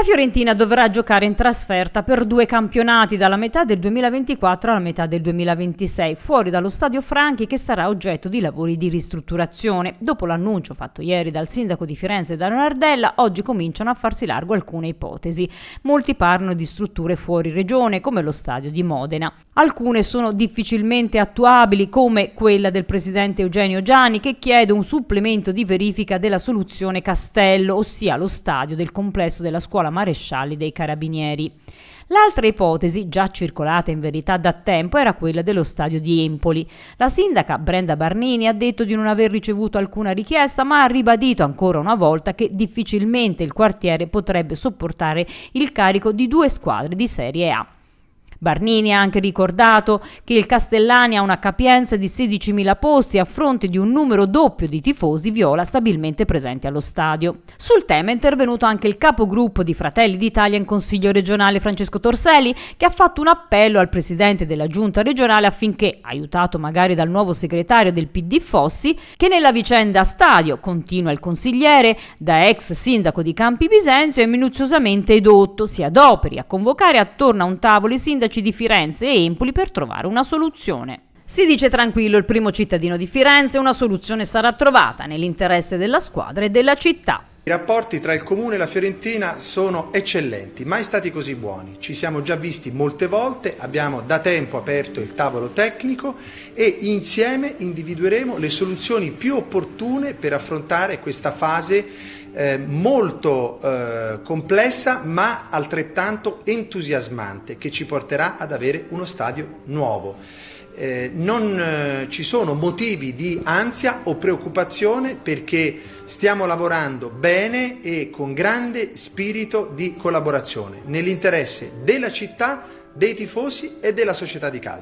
La Fiorentina dovrà giocare in trasferta per due campionati dalla metà del 2024 alla metà del 2026, fuori dallo stadio Franchi che sarà oggetto di lavori di ristrutturazione. Dopo l'annuncio fatto ieri dal sindaco di Firenze da Nardella, oggi cominciano a farsi largo alcune ipotesi. Molti parlano di strutture fuori regione, come lo stadio di Modena. Alcune sono difficilmente attuabili, come quella del presidente Eugenio Gianni, che chiede un supplemento di verifica della soluzione Castello, ossia lo stadio del complesso della scuola marescialli dei carabinieri. L'altra ipotesi, già circolata in verità da tempo, era quella dello stadio di Empoli. La sindaca Brenda Barnini ha detto di non aver ricevuto alcuna richiesta, ma ha ribadito ancora una volta che difficilmente il quartiere potrebbe sopportare il carico di due squadre di Serie A. Barnini ha anche ricordato che il Castellani ha una capienza di 16.000 posti a fronte di un numero doppio di tifosi viola stabilmente presenti allo stadio. Sul tema è intervenuto anche il capogruppo di Fratelli d'Italia in Consiglio regionale Francesco Torselli che ha fatto un appello al presidente della giunta regionale affinché, aiutato magari dal nuovo segretario del PD Fossi, che nella vicenda stadio, continua il consigliere, da ex sindaco di Campi Bisenzio è minuziosamente edotto, si adoperi a convocare attorno a un tavolo i sindaci sindaci di Firenze e Empoli per trovare una soluzione. Si dice tranquillo il primo cittadino di Firenze, una soluzione sarà trovata nell'interesse della squadra e della città. I rapporti tra il Comune e la Fiorentina sono eccellenti, mai stati così buoni. Ci siamo già visti molte volte, abbiamo da tempo aperto il tavolo tecnico e insieme individueremo le soluzioni più opportune per affrontare questa fase eh, molto eh, complessa ma altrettanto entusiasmante che ci porterà ad avere uno stadio nuovo. Eh, non eh, ci sono motivi di ansia o preoccupazione perché stiamo lavorando bene e con grande spirito di collaborazione nell'interesse della città, dei tifosi e della società di calcio.